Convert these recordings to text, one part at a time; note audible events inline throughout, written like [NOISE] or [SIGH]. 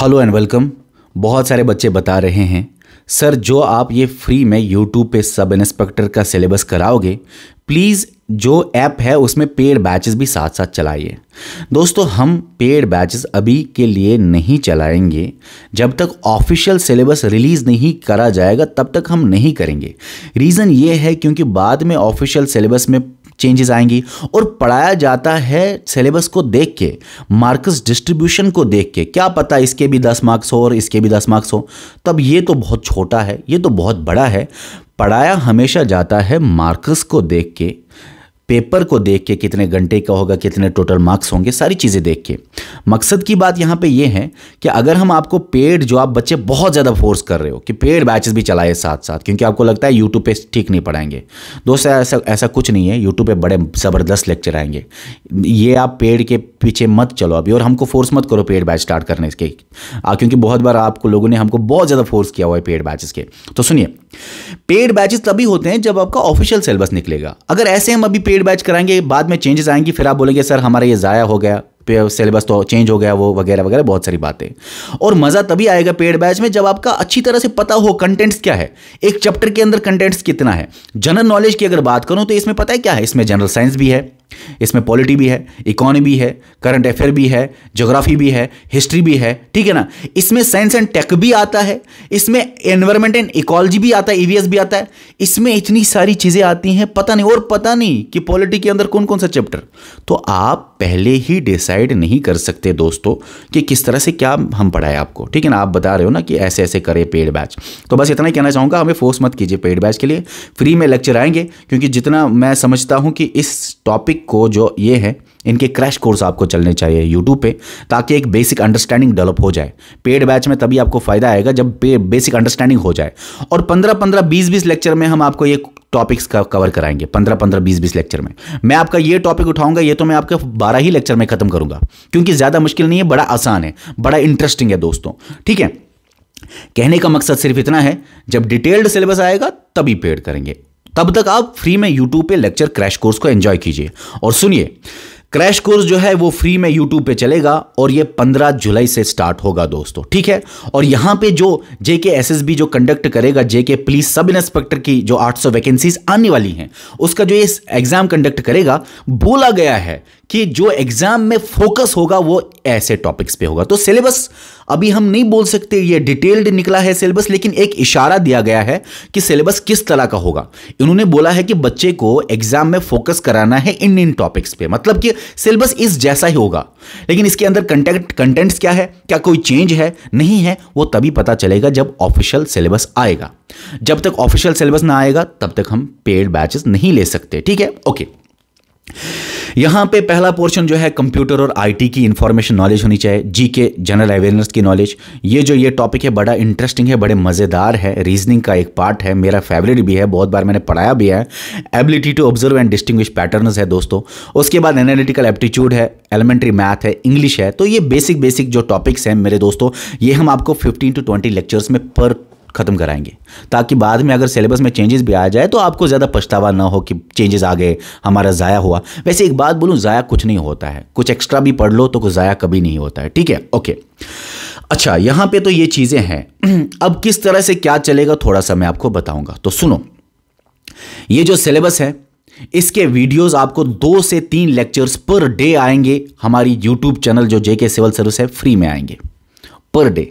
hello and welcome बहुत सारे बच्चे बता रहे हैं सर जो आप ये फ्री में यूट्यूब पे सब इंस्पेक्टर का सिलेबस कराओगे प्लीज़ जो ऐप है उसमें पेड बैचेस भी साथ साथ चलाइए दोस्तों हम पेड बैचेस अभी के लिए नहीं चलाएंगे जब तक ऑफिशियल सिलेबस रिलीज़ नहीं करा जाएगा तब तक हम नहीं करेंगे रीज़न ये है क्योंकि बाद में ऑफिशियल सिलेबस में चेंजेस आएंगी और पढ़ाया जाता है सिलेबस को देख के मार्क्स डिस्ट्रीब्यूशन को देख के क्या पता इसके भी दस मार्क्स हो और इसके भी दस मार्क्स हो तब ये तो बहुत छोटा है ये तो बहुत बड़ा है पढ़ाया हमेशा जाता है मार्क्स को देख के पेपर को देख के कितने घंटे का होगा कितने टोटल मार्क्स होंगे सारी चीज़ें देख के मकसद की बात यहाँ पे ये है कि अगर हम आपको पेड जो आप बच्चे बहुत ज़्यादा फोर्स कर रहे हो कि पेड बैचेस भी चलाए साथ साथ क्योंकि आपको लगता है यूट्यूब पे ठीक नहीं पढ़ाएंगे दोस्तों ऐसा ऐसा कुछ नहीं है यूट्यूब पे बड़े ज़बरदस्त लेक्चर आएंगे ये आप पेड के पीछे मत चलो अभी और हमको फोर्स मत करो पेड बैच स्टार्ट करने के क्योंकि बहुत बार आपको लोगों ने हमको बहुत ज़्यादा फोर्स किया हुआ है पेड बैचेस के तो सुनिए पेड बैचेस तभी होते हैं जब आपका ऑफिशियल सिलेबस निकलेगा अगर ऐसे हम अभी पेड बैच कराएंगे बाद में चेंजेस आएंगे फिर आप बोलेंगे सर हमारा ये ज़ाया हो गया सिलेबस तो चेंज हो गया वो वगैरह वगैरह बहुत सारी बातें और मज़ा तभी आएगा पेड बैच में जब आपका अच्छी तरह से पता हो कंटेंट्स क्या है एक चैप्टर के अंदर कंटेंट्स कितना है जनरल नॉलेज की अगर बात करूं तो इसमें पता है क्या है इसमें जनरल साइंस भी है इसमें पॉलिटी भी है इकोनॉमी है करंट अफेयर भी है ज्योग्राफी भी है हिस्ट्री भी है ठीक है ना इसमें साइंस एंड टेक भी आता है इसमें एनवायरमेंट एंड इकोलॉजी भी आता है ईवीएस e भी आता है इसमें इतनी सारी चीज़ें आती हैं पता नहीं और पता नहीं कि पॉलिटी के अंदर कौन कौन सा चैप्टर तो आप पहले ही डिसाइड नहीं कर सकते दोस्तों कि किस तरह से क्या हम पढ़ाए आपको ठीक है ना आप बता रहे हो ना कि ऐसे ऐसे करें पेड बैच तो बस इतना ही कहना चाहूँगा हमें फोर्स मत कीजिए पेड बैच के लिए फ्री में लेक्चर आएंगे क्योंकि जितना मैं समझता हूँ कि इस टॉपिक को जो ये है इनके क्रैश कोर्स आपको चलने चाहिए यूट्यूब पे ताकि एक बेसिक अंडरस्टैंडिंग डेवलप हो जाए पेड बैच में तभी आपको फ़ायदा आएगा जब बेसिक अंडरस्टैंडिंग हो जाए और पंद्रह पंद्रह बीस बीस लेक्चर में हम आपको ये टॉपिक्स का कवर कराएंगे पंद्रह पंद्रह बीस बीस लेक्चर में मैं आपका ये टॉपिक उठाऊंगा ये तो मैं आपके बारह ही लेक्चर में खत्म करूंगा क्योंकि ज़्यादा मुश्किल नहीं है बड़ा आसान है बड़ा इंटरेस्टिंग है दोस्तों ठीक है कहने का मकसद सिर्फ इतना है जब डिटेल्ड सिलेबस आएगा तभी पेड करेंगे तब तक आप फ्री में यूट्यूब पे लेक्चर क्रैश कोर्स को एंजॉय कीजिए और सुनिए क्रैश कोर्स जो है वो फ्री में यूट्यूब पे चलेगा और ये 15 जुलाई से स्टार्ट होगा दोस्तों ठीक है और यहाँ पे जो जेके एसएसबी जो कंडक्ट करेगा जेके पुलिस सब इंस्पेक्टर की जो 800 वैकेंसीज आने वाली हैं उसका जो ये एग्जाम कंडक्ट करेगा बोला गया है कि जो एग्जाम में फोकस होगा वो ऐसे टॉपिक्स पे होगा तो सिलेबस अभी हम नहीं बोल सकते ये डिटेल्ड निकला है सिलेबस लेकिन एक इशारा दिया गया है कि सिलेबस किस तरह का होगा इन्होंने बोला है कि बच्चे को एग्जाम में फोकस कराना है इन इन टॉपिक्स पे मतलब कि सिलेबस इस जैसा ही होगा लेकिन इसके अंदर कंटेंट कंटेंट्स क्या है क्या कोई चेंज है नहीं है वो तभी पता चलेगा जब ऑफिशियल सिलेबस आएगा जब तक ऑफिशियल सिलेबस ना आएगा तब तक हम पेड बैचेस नहीं ले सकते ठीक है ओके यहां पे पहला पोर्शन जो है कंप्यूटर और आईटी की इंफॉर्मेशन नॉलेज होनी चाहिए जी के जनरल अवेयरनेस की नॉलेज ये जो ये टॉपिक है बड़ा इंटरेस्टिंग है बड़े मज़ेदार है रीजनिंग का एक पार्ट है मेरा फेवरेट भी है बहुत बार मैंने पढ़ाया भी है ability to observe and distinguish pattern है दोस्तों उसके बाद एनालिटिकल एप्टीट्यूड है एलिमेंट्री मैथ है इंग्लिश है तो ये बेसिक बेसिक जो टॉपिक्स हैं मेरे दोस्तों ये हम आपको फिफ्टीन टू ट्वेंटी लेक्चर्स में पर ख़त्म कराएंगे ताकि बाद में अगर सिलेबस में चेंजेस भी आ जाए तो आपको ज़्यादा पछतावा ना हो कि चेंजेस आ गए हमारा ज़ाया हुआ वैसे एक बात बोलूँ ज़ाया कुछ नहीं होता है कुछ एक्स्ट्रा भी पढ़ लो तो कुछ ज़ाया कभी नहीं होता है ठीक है ओके अच्छा यहाँ पे तो ये चीज़ें हैं [CLEARS THROAT] अब किस तरह से क्या चलेगा थोड़ा सा मैं आपको बताऊँगा तो सुनो ये जो सिलेबस है इसके वीडियोस आपको दो से तीन लेक्चर्स पर डे आएंगे हमारी यूट्यूब चैनल जो जेके सिविल सर्विस है फ्री में आएंगे पर डे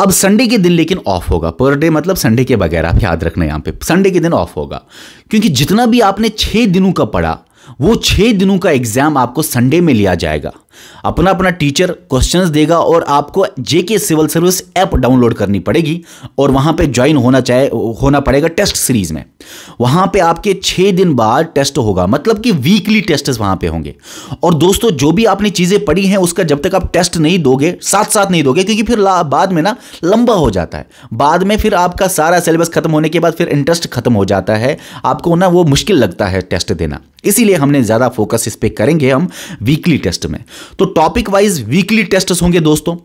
अब संडे के दिन लेकिन ऑफ होगा पर डे मतलब संडे के बगैर आप याद रखना यहां पे संडे के दिन ऑफ होगा क्योंकि जितना भी आपने छह दिनों का पढ़ा वो छह दिनों का एग्ज़ाम आपको संडे में लिया जाएगा अपना अपना टीचर क्वेश्चंस देगा और आपको JK civil service app download करनी पड़ेगी और वहां पे ज्वाइन होना चाहे होना पड़ेगा टेस्ट सीरीज़ में वहां पे आपके छह दिन बाद टेस्ट होगा मतलब कि वीकली टेस्ट वहां पे होंगे और दोस्तों जो भी आपने चीज़ें पढ़ी हैं उसका जब तक आप टेस्ट नहीं दोगे साथ साथ नहीं दोगे क्योंकि फिर बाद में ना लंबा हो जाता है बाद में फिर आपका सारा सिलेबस खत्म होने के बाद फिर इंटरेस्ट खत्म हो जाता है आपको ना वो मुश्किल लगता है टेस्ट देना इसीलिए हमने ज़्यादा फोकस इस पर करेंगे हम वीकली टेस्ट में तो टॉपिक वाइज वीकली टेस्ट होंगे दोस्तों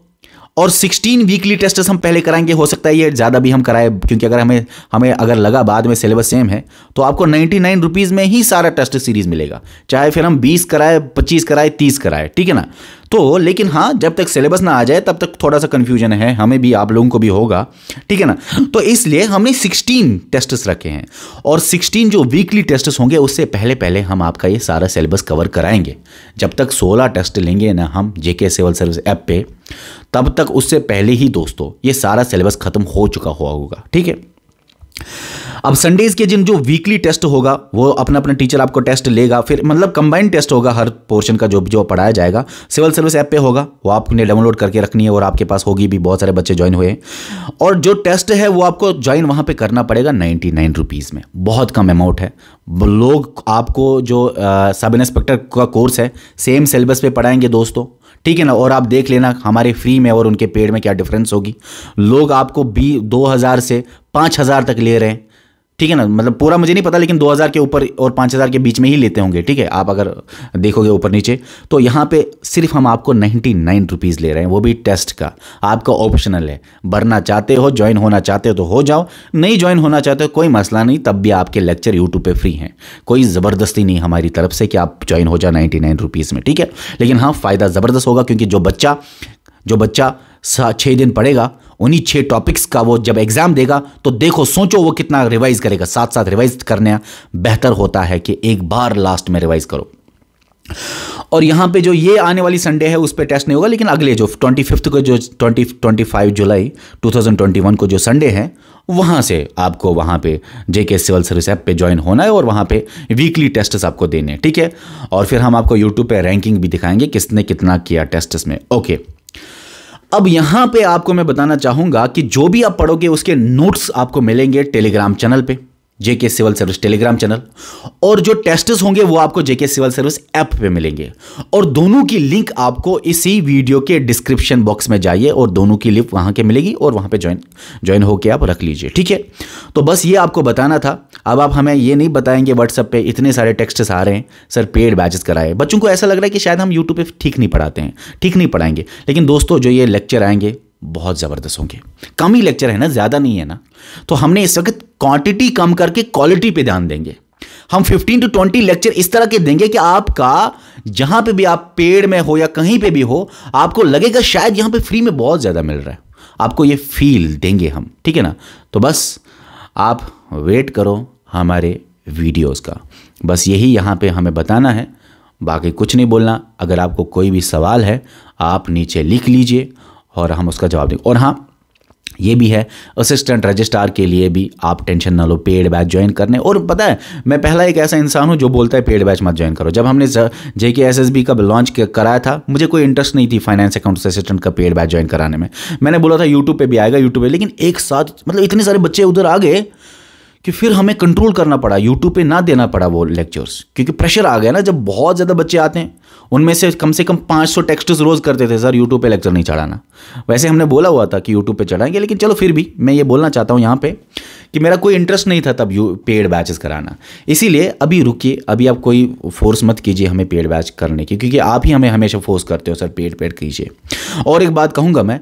और 16 वीकली टेस्टेस हम पहले कराएंगे हो सकता है ये ज़्यादा भी हम कराए क्योंकि अगर हमें हमें अगर लगा बाद में सिलेबस सेम है तो आपको नाइन्टी नाइन रुपीज़ में ही सारा टेस्ट सीरीज़ मिलेगा चाहे फिर हम बीस कराए पच्चीस कराए तीस कराए ठीक है ना तो लेकिन हाँ जब तक सिलेबस ना आ जाए तब तक थोड़ा सा कन्फ्यूजन है हमें भी आप लोगों को भी होगा ठीक है ना तो इसलिए हमने 16 टेस्टस रखे हैं और सिक्सटीन जो वीकली टेस्ट होंगे उससे पहले पहले हम आपका ये सारा सिलेबस कवर कराएंगे जब तक सोलह टेस्ट लेंगे ना हम जेके सिविल सर्विस ऐप पे तब तक उससे पहले ही दोस्तों ये सारा सिलेबस खत्म हो चुका हुआ होगा ठीक है अब संडेज के दिन जो वीकली टेस्ट होगा वो अपना अपना टीचर आपको टेस्ट लेगा फिर मतलब कंबाइंड टेस्ट होगा हर पोर्शन का जो जो पढ़ाया जाएगा सिविल सर्विस ऐप पे होगा वो आपने डाउनलोड करके रखनी है और आपके पास होगी भी बहुत सारे बच्चे ज्वाइन हुए और जो टेस्ट है वो आपको ज्वाइन वहाँ पर करना पड़ेगा नाइन्टी नाइन रुपीज़ में बहुत कम अमाउंट है लोग आपको जो सब इंस्पेक्टर का कोर्स है सेम सिलेबस पे पढ़ाएंगे दोस्तों ठीक है ना और आप देख लेना हमारे फ्री में और उनके पेड में क्या डिफरेंस होगी लोग आपको बी दो हज़ार से पाँच हज़ार तक ले रहे हैं ठीक है ना मतलब पूरा मुझे नहीं पता लेकिन 2000 के ऊपर और 5000 के बीच में ही लेते होंगे ठीक है आप अगर देखोगे ऊपर नीचे तो यहाँ पे सिर्फ हम आपको नाइन्टी नाइन रुपीज़ ले रहे हैं वो भी टेस्ट का आपका ऑप्शनल है भरना चाहते हो ज्वाइन होना चाहते हो तो हो जाओ नहीं ज्वाइन होना चाहते हो कोई मसला नहीं तब भी आपके लेक्चर यूट्यूब पर फ्री हैं कोई ज़बरदस्ती नहीं हमारी तरफ से कि आप ज्वाइन हो जाओ नाइन्टी में ठीक है लेकिन हाँ फ़ायदा ज़बरदस्त होगा क्योंकि जो बच्चा जो बच्चा छः दिन पढ़ेगा उन्हीं छह टॉपिक्स का वो जब एग्ज़ाम देगा तो देखो सोचो वो कितना रिवाइज़ करेगा साथ साथ रिवाइज करना बेहतर होता है कि एक बार लास्ट में रिवाइज़ करो और यहां पे जो ये आने वाली संडे है उस पर टेस्ट नहीं होगा लेकिन अगले जो ट्वेंटी फिफ्थ को जो twenty twenty five July two thousand twenty one को जो संडे है वहां से आपको वहां पे जेके सिविल सर्विस ऐप पे ज्वाइन होना है और वहां पे वीकली टेस्ट आपको देने हैं ठीक है और फिर हम आपको यूट्यूब पे रैंकिंग भी दिखाएंगे किसने कितना किया टेस्ट में ओके अब यहां पे आपको मैं बताना चाहूंगा कि जो भी आप पढ़ोगे उसके नोट्स आपको मिलेंगे टेलीग्राम चैनल पे JK civil service Telegram channel और जो टेस्टेस होंगे वो आपको जेके सिविल सर्विस ऐप पे मिलेंगे और दोनों की लिंक आपको इसी वीडियो के डिस्क्रिप्शन बॉक्स में जाइए और दोनों की लिंक वहाँ के मिलेगी और वहाँ पे ज्वाइन ज्वाइन होकर आप रख लीजिए ठीक है तो बस ये आपको बताना था अब आप हमें ये नहीं बताएंगे व्हाट्सअप पर इतने सारे टेक्स्टेस आ रहे हैं सर पेड बैचेस कराए बच्चों को ऐसा लग रहा है कि शायद हम यूट्यूब पर ठीक नहीं पढ़ाते हैं ठीक नहीं पढ़ाएंगे लेकिन दोस्तों जो ये लेक्चर आएंगे बहुत ज़बरदस्त होंगे कम ही लेक्चर है ना ज़्यादा नहीं है ना तो हमने इस वक्त क्वांटिटी कम करके क्वालिटी पे ध्यान देंगे हम 15 टू 20 लेक्चर इस तरह के देंगे कि आपका जहां पे भी आप पेड़ में हो या कहीं पे भी हो आपको लगेगा शायद यहां पे फ्री में बहुत ज़्यादा मिल रहा है आपको ये फील देंगे हम ठीक है ना तो बस आप वेट करो हमारे वीडियोस का बस यही यहां पे हमें बताना है बाकी कुछ नहीं बोलना अगर आपको कोई भी सवाल है आप नीचे लिख लीजिए और हम उसका जवाब देंगे और हाँ ये भी है असिस्टेंट रजिस्ट्रार के लिए भी आप टेंशन ना लो पेड बैच ज्वाइन करने और पता है मैं पहला एक ऐसा इंसान हूँ जो बोलता है पेड बैच मत ज्वाइन करो जब हमने J K S S B का लॉन्च कराया था मुझे कोई इंटरेस्ट नहीं थी फाइनेंस अकाउंट असिस्टेंट का पेड बैच ज्वाइन कराने में मैंने बोला था यूट्यूब पर भी आएगा यूट्यूब पर लेकिन एक साथ मतलब इतने सारे बच्चे उधर आ गए कि फिर हमें कंट्रोल करना पड़ा यूट्यूब पे ना देना पड़ा वो लेक्चर्स क्योंकि प्रेशर आ गया ना जब बहुत ज़्यादा बच्चे आते हैं उनमें से कम से कम 500 सौ टेक्स्ट रोज़ करते थे सर यूट्यूब पे लेक्चर नहीं चढ़ाना वैसे हमने बोला हुआ था कि यूट्यूब पे चढ़ाएंगे लेकिन चलो फिर भी मैं ये बोलना चाहता हूँ यहाँ पे कि मेरा कोई इंटरेस्ट नहीं था तब यू पेड बैचेस कराना इसीलिए अभी रुकिए अभी आप कोई फोर्स मत कीजिए हमें पेड बैच करने की क्योंकि आप ही हमें हमेशा फोर्स करते हो सर पेड पेड कीजिए और एक बात कहूँगा मैं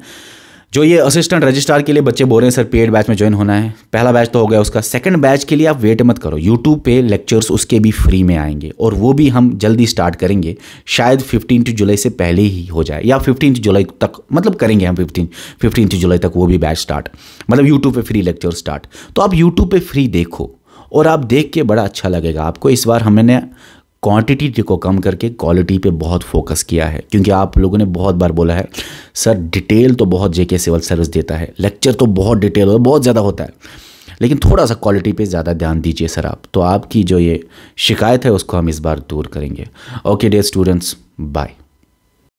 जो ये असिस्टेंट रजिस्ट्रार के लिए बच्चे बोल रहे हैं सर पेड बैच में ज्वाइन होना है पहला बैच तो हो गया उसका सेकंड बैच के लिए आप वेट मत करो यूट्यूब पे लेक्चर्स उसके भी फ्री में आएंगे और वो भी हम जल्दी स्टार्ट करेंगे शायद फिफ्टीन जुलाई से पहले ही हो जाए या फिफ्टीन जुलाई तक मतलब करेंगे हम फिफ्टीन फिफ्टीन जुलाई तक वो भी बैच स्टार्ट मतलब यूट्यूब पर फ्री लेक्चर स्टार्ट तो आप यूट्यूब पर फ्री देखो और आप देख के बड़ा अच्छा लगेगा आपको इस बार हमने क्वांटिटी को कम करके क्वालिटी पे बहुत फोकस किया है क्योंकि आप लोगों ने बहुत बार बोला है सर डिटेल तो बहुत जेके सिविल सर्विस देता है लेक्चर तो बहुत डिटेल होता है बहुत ज़्यादा होता है लेकिन थोड़ा सा क्वालिटी पे ज़्यादा ध्यान दीजिए सर आप तो आपकी जो ये शिकायत है उसको हम इस बार दूर करेंगे ओके डे स्टूडेंट्स बाय